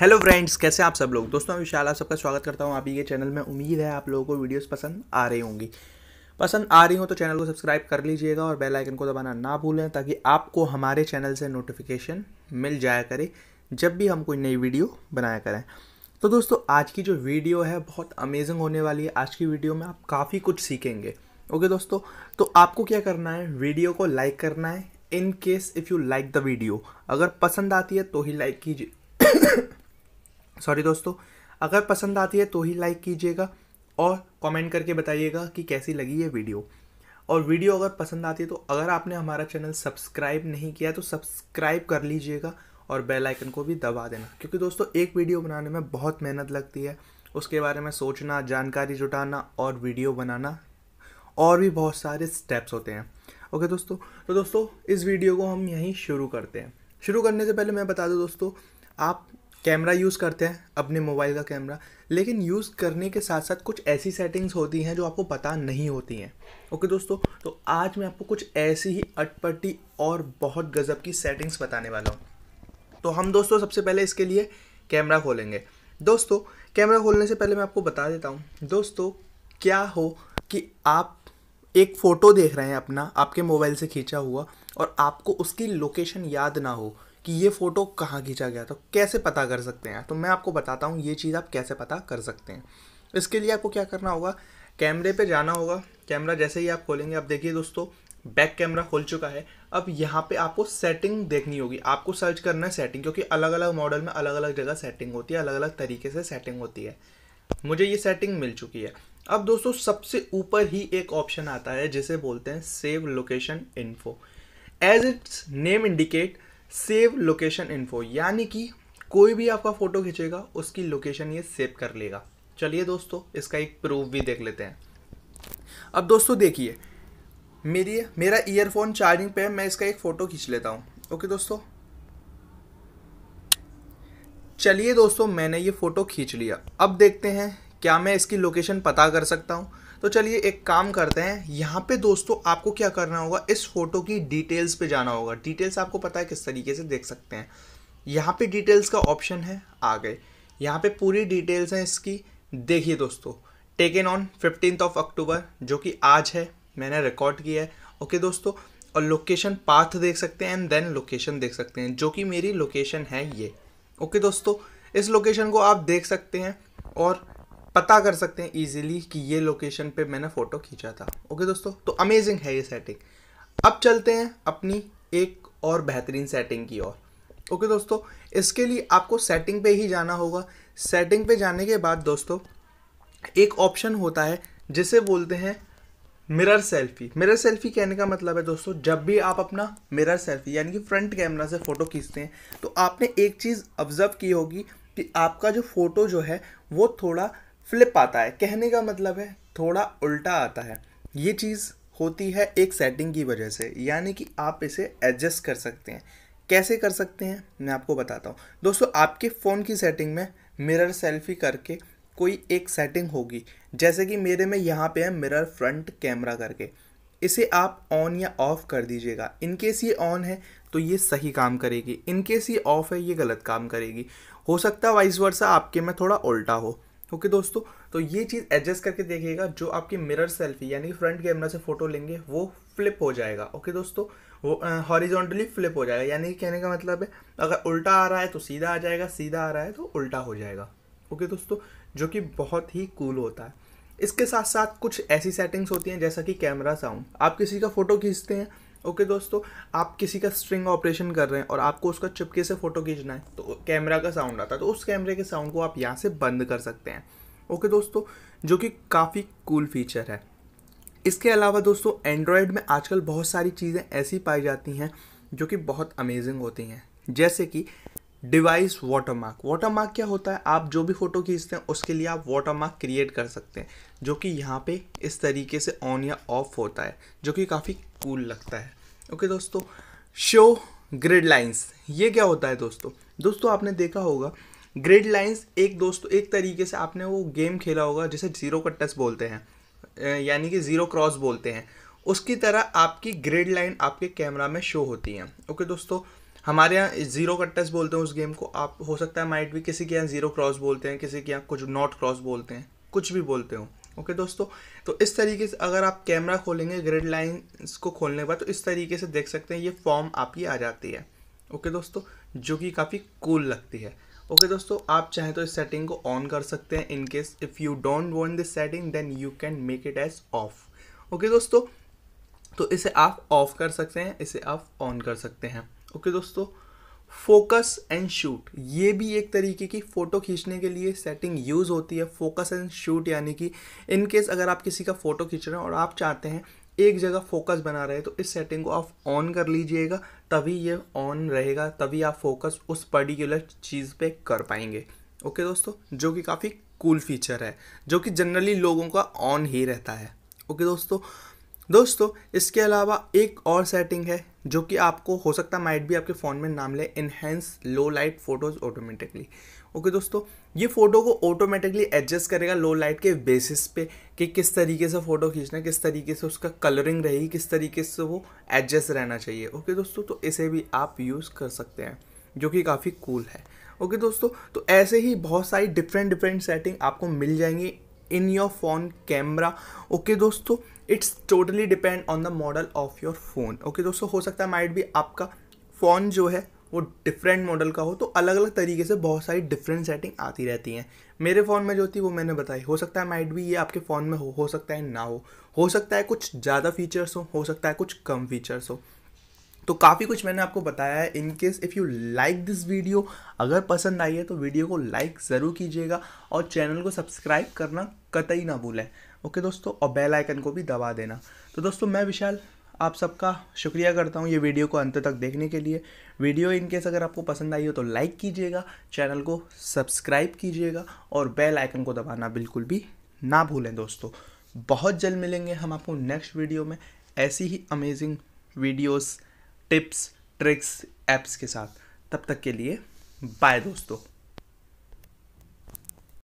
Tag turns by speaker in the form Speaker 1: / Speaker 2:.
Speaker 1: hello friends कैसे आप सब लोग दोस्तों मैं विशाल आप सबका स्वागत करता हूँ आप ही के चैनल में उम्मीद है आप लोगों को वीडियोस पसंद आ रही होंगी पसंद आ रही हो तो चैनल को सब्सक्राइब कर लीजिएगा और बेल आइकन को दबाना ना भूलें ताकि आपको हमारे चैनल से नोटिफिकेशन मिल जाया करे जब भी हम कोई नई वीडियो बनाया करें तो दोस्तों आज की जो वीडियो है बहुत अमेजिंग होने वाली है आज की वीडियो में आप काफ़ी कुछ सीखेंगे ओके दोस्तों तो आपको क्या करना है वीडियो को लाइक करना है in case if you like the video अगर पसंद आती है तो ही लाइक कीजिए सॉरी दोस्तों अगर पसंद आती है तो ही लाइक कीजिएगा और कमेंट करके बताइएगा कि कैसी लगी ये वीडियो और वीडियो अगर पसंद आती है तो अगर आपने हमारा चैनल सब्सक्राइब नहीं किया तो सब्सक्राइब कर लीजिएगा और बेल आइकन को भी दबा देना क्योंकि दोस्तों एक वीडियो बनाने में बहुत मेहनत लगती है उसके बारे में सोचना जानकारी जुटाना और वीडियो बनाना और भी बहुत सारे स्टेप्स होते हैं ओके दोस्तों तो दोस्तों इस वीडियो को हम यहीं शुरू करते हैं शुरू करने से पहले मैं बता दूँ दोस्तों आप कैमरा यूज़ करते हैं अपने मोबाइल का कैमरा लेकिन यूज़ करने के साथ साथ कुछ ऐसी सेटिंग्स होती हैं जो आपको पता नहीं होती हैं ओके दोस्तों तो आज मैं आपको कुछ ऐसी ही अटपटी और बहुत गज़ब की सेटिंग्स बताने वाला हूँ तो हम दोस्तों सबसे पहले इसके लिए कैमरा खोलेंगे दोस्तों कैमरा खोलने से पहले मैं आपको बता देता हूँ दोस्तों क्या हो कि आप एक फ़ोटो देख रहे हैं अपना आपके मोबाइल से खींचा हुआ और आपको उसकी लोकेशन याद ना हो कि ये फ़ोटो कहाँ खींचा गया था तो कैसे पता कर सकते हैं तो मैं आपको बताता हूँ ये चीज़ आप कैसे पता कर सकते हैं इसके लिए आपको क्या करना होगा कैमरे पे जाना होगा कैमरा जैसे ही आप खोलेंगे आप देखिए दोस्तों बैक कैमरा खोल चुका है अब यहाँ पे आपको सेटिंग देखनी होगी आपको सर्च करना है सेटिंग क्योंकि अलग अलग मॉडल में अलग अलग जगह सेटिंग होती है अलग अलग तरीके से सेटिंग होती है मुझे ये सेटिंग मिल चुकी है अब दोस्तों सबसे ऊपर ही एक ऑप्शन आता है जिसे बोलते हैं save location info as its name indicate save location info यानी कि कोई भी आपका फ़ोटो खींचेगा उसकी लोकेशन ये सेव कर लेगा चलिए दोस्तों इसका एक प्रूफ भी देख लेते हैं अब दोस्तों देखिए मेरी मेरा ईयरफोन चार्जिंग पे है मैं इसका एक फ़ोटो खींच लेता हूँ ओके दोस्तों चलिए दोस्तों मैंने ये फ़ोटो खींच लिया अब देखते हैं क्या मैं इसकी लोकेशन पता कर सकता हूँ तो चलिए एक काम करते हैं यहाँ पे दोस्तों आपको क्या करना होगा इस फोटो की डिटेल्स पे जाना होगा डिटेल्स आपको पता है किस तरीके से देख सकते हैं यहाँ पे डिटेल्स का ऑप्शन है आ गए यहाँ पे पूरी डिटेल्स हैं इसकी देखिए दोस्तों taken on fifteen of October जो कि आज है मैंने रिकॉर्ड किया है ओके दोस्तों और लोकेशन पाथ देख सकते हैं एंड देन लोकेशन देख सकते हैं जो कि मेरी लोकेशन है ये ओके दोस्तों इस लोकेशन को आप देख सकते हैं और पता कर सकते हैं ईजिली कि ये लोकेशन पे मैंने फ़ोटो खींचा था ओके दोस्तों तो अमेजिंग है ये सेटिंग अब चलते हैं अपनी एक और बेहतरीन सेटिंग की ओर ओके दोस्तों इसके लिए आपको सेटिंग पे ही जाना होगा सेटिंग पे जाने के बाद दोस्तों एक ऑप्शन होता है जिसे बोलते हैं मिरर सेल्फी मिरर सेल्फी कहने का मतलब है दोस्तों जब भी आप अपना मिरर सेल्फी यानी कि फ्रंट कैमरा से फ़ोटो खींचते हैं तो आपने एक चीज़ ऑब्ज़र्व की होगी कि आपका जो फ़ोटो जो है वो थोड़ा फ्लिप आता है कहने का मतलब है थोड़ा उल्टा आता है ये चीज़ होती है एक सेटिंग की वजह से यानी कि आप इसे एडजस्ट कर सकते हैं कैसे कर सकते हैं मैं आपको बताता हूँ दोस्तों आपके फ़ोन की सेटिंग में मिरर सेल्फी करके कोई एक सेटिंग होगी जैसे कि मेरे में यहाँ पे है मिरर फ्रंट कैमरा करके इसे आप ऑन या ऑफ़ कर दीजिएगा इनकेस ये ऑन है तो ये सही काम करेगी इनकेस ये ऑफ़ है ये गलत काम करेगी हो सकता है वाइस वर्सा आपके में थोड़ा उल्टा हो ओके okay, दोस्तों तो ये चीज़ एडजस्ट करके देखिएगा जो आपकी मिरर सेल्फी यानी कि फ्रंट कैमरा से फ़ोटो लेंगे वो फ्लिप हो जाएगा ओके okay, दोस्तों वो हॉरिजॉन्टली फ्लिप हो जाएगा यानी कि कहने का मतलब है अगर उल्टा आ रहा है तो सीधा आ जाएगा सीधा आ रहा है तो उल्टा हो जाएगा ओके okay, दोस्तों जो कि बहुत ही कूल होता है इसके साथ साथ कुछ ऐसी सेटिंग्स होती हैं जैसा कि कैमरा साउंड आप किसी का फ़ोटो खींचते हैं ओके okay, दोस्तों आप किसी का स्ट्रिंग ऑपरेशन कर रहे हैं और आपको उसका चिपके से फ़ोटो खींचना है तो कैमरा का साउंड आता है तो उस कैमरे के साउंड को आप यहाँ से बंद कर सकते हैं ओके okay, दोस्तों जो कि काफ़ी कूल फीचर है इसके अलावा दोस्तों एंड्रॉयड में आजकल बहुत सारी चीज़ें ऐसी पाई जाती हैं जो कि बहुत अमेजिंग होती हैं जैसे कि डिवाइस वाटरमार्क वाटरमार्क क्या होता है आप जो भी फ़ोटो खींचते हैं उसके लिए आप वाटरमार्क क्रिएट कर सकते हैं जो कि यहाँ पे इस तरीके से ऑन या ऑफ होता है जो कि काफ़ी कूल लगता है ओके okay, दोस्तों शो ग्रिड लाइंस ये क्या होता है दोस्तों दोस्तों आपने देखा होगा ग्रिड लाइंस एक दोस्तों एक तरीके से आपने वो गेम खेला होगा जिसे जीरो कट्टस बोलते हैं यानी कि ज़ीरो क्रॉस बोलते हैं उसकी तरह आपकी ग्रिड लाइन आपके कैमरा में शो होती है ओके okay, दोस्तों हमारे यहाँ ज़ीरो कट्टस बोलते हैं उस गेम को आप हो सकता है माइट भी किसी के यहाँ ज़ीरो क्रॉस बोलते हैं किसी के यहाँ कुछ नॉट क्रॉस बोलते हैं कुछ भी बोलते हो ओके दोस्तों तो इस तरीके से अगर आप कैमरा खोलेंगे ग्रिड लाइन्स को खोलने के बाद तो इस तरीके से देख सकते हैं ये फॉर्म आपकी आ जाती है ओके दोस्तों जो कि काफ़ी कूल लगती है ओके दोस्तों आप चाहें तो इस सेटिंग को ऑन कर सकते हैं in case if you don't want this setting then you can make it as off okay दोस्तों तो इसे आप ऑफ कर सकते हैं इसे आप ऑन कर सकते हैं ओके दोस्तों फोकस एंड शूट ये भी एक तरीके की फ़ोटो खींचने के लिए सेटिंग यूज़ होती है फोकस एंड शूट यानी कि इन केस अगर आप किसी का फ़ोटो खींच रहे हैं और आप चाहते हैं एक जगह फोकस बना रहे तो इस सेटिंग को आप ऑन कर लीजिएगा तभी ये ऑन रहेगा तभी आप फोकस उस पर्टिकुलर चीज़ पे कर पाएंगे ओके दोस्तों जो कि काफ़ी कूल फीचर है जो कि जनरली लोगों का ऑन ही रहता है ओके दोस्तों दोस्तों इसके अलावा एक और सेटिंग है जो कि आपको हो सकता माइट भी आपके फ़ोन में नाम ले enhance low light photos automatically okay दोस्तों ये फ़ोटो को ऑटोमेटिकली एडजस्ट करेगा लो लाइट के बेसिस पे कि किस तरीके से फ़ोटो खींचना किस तरीके से उसका कलरिंग रहेगी किस तरीके से वो एडजस्ट रहना चाहिए ओके दोस्तों तो इसे भी आप यूज़ कर सकते हैं जो कि काफ़ी कूल है ओके दोस्तों तो ऐसे ही बहुत सारी डिफरेंट डिफरेंट सेटिंग आपको मिल जाएंगी in your phone camera okay दोस्तों it's totally depend on the model of your phone okay दोस्तों हो सकता है माइट भी आपका फ़ोन जो है वो डिफरेंट मॉडल का हो तो अलग अलग तरीके से बहुत सारी डिफरेंट सेटिंग आती रहती हैं मेरे फ़ोन में जो थी वो मैंने बताई हो सकता है माइट भी ये आपके फ़ोन में हो हो सकता है ना हो हो सकता है कुछ ज़्यादा फीचर्स हो हो सकता है कुछ कम फीचर्स हो तो काफ़ी कुछ मैंने आपको बताया है in case if you like this video अगर पसंद आई है तो वीडियो को लाइक ज़रूर कीजिएगा और चैनल को सब्सक्राइब करना कतई ना भूलें ओके दोस्तों और बेल आइकन को भी दबा देना तो दोस्तों मैं विशाल आप सबका शुक्रिया करता हूँ ये वीडियो को अंत तक देखने के लिए वीडियो इनकेस अगर आपको पसंद आई हो तो लाइक कीजिएगा चैनल को सब्सक्राइब कीजिएगा और बेल आइकन को दबाना बिल्कुल भी ना भूलें दोस्तों बहुत जल्द मिलेंगे हम आपको नेक्स्ट वीडियो में ऐसी ही amazing videos tips tricks apps के साथ तब तक के लिए बाय दोस्तों